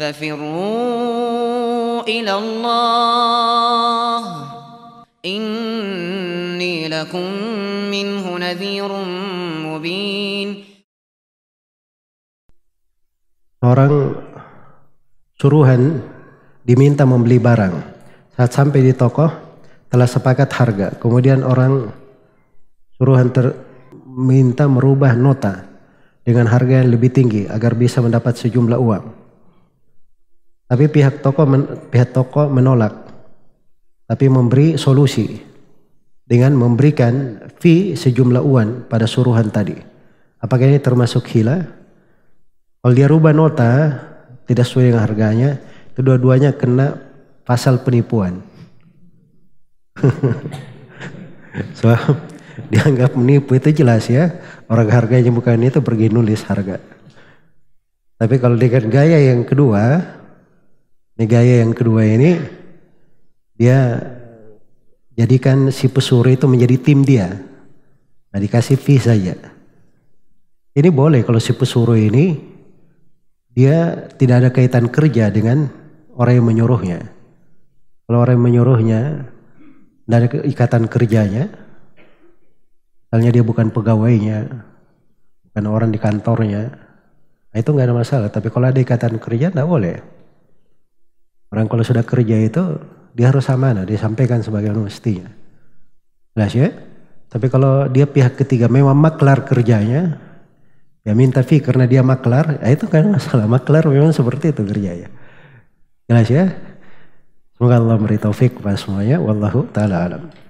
ففروا إلى الله إني لكم منه نذير مبين Orang suruhan diminta membeli barang. Saat sampai di toko telah sepakat harga. Kemudian orang suruhan ter minta merubah nota dengan harga yang lebih tinggi agar bisa mendapat sejumlah uang. Tapi pihak toko men, pihak toko menolak tapi memberi solusi dengan memberikan fee sejumlah uang pada suruhan tadi. Apakah ini termasuk hila? Kalau dia rubah nota tidak sesuai dengan harganya, kedua-duanya kena pasal penipuan. so, dianggap menipu itu jelas ya. Orang harganya bukan itu pergi nulis harga. Tapi kalau dengan gaya yang kedua, ini gaya yang kedua ini dia jadikan si pesuruh itu menjadi tim dia. Nah dikasih fee saja. Ini boleh kalau si pesuruh ini dia tidak ada kaitan kerja dengan orang yang menyuruhnya. Kalau orang yang menyuruhnya tidak ada ikatan kerjanya, misalnya dia bukan pegawainya, bukan orang di kantornya, nah itu nggak ada masalah. Tapi kalau ada ikatan kerja, nggak boleh. Orang kalau sudah kerja itu dia harus sama, amanah, dia sampaikan sebagai mestinya. Jelas ya? Tapi kalau dia pihak ketiga memang maklar kerjanya, ya minta fee karena dia maklar, ya itu kan masalah maklar memang seperti itu kerjanya. Jelas ya? Semoga Allah beri taufik kepada semuanya. Wallahu taala alam.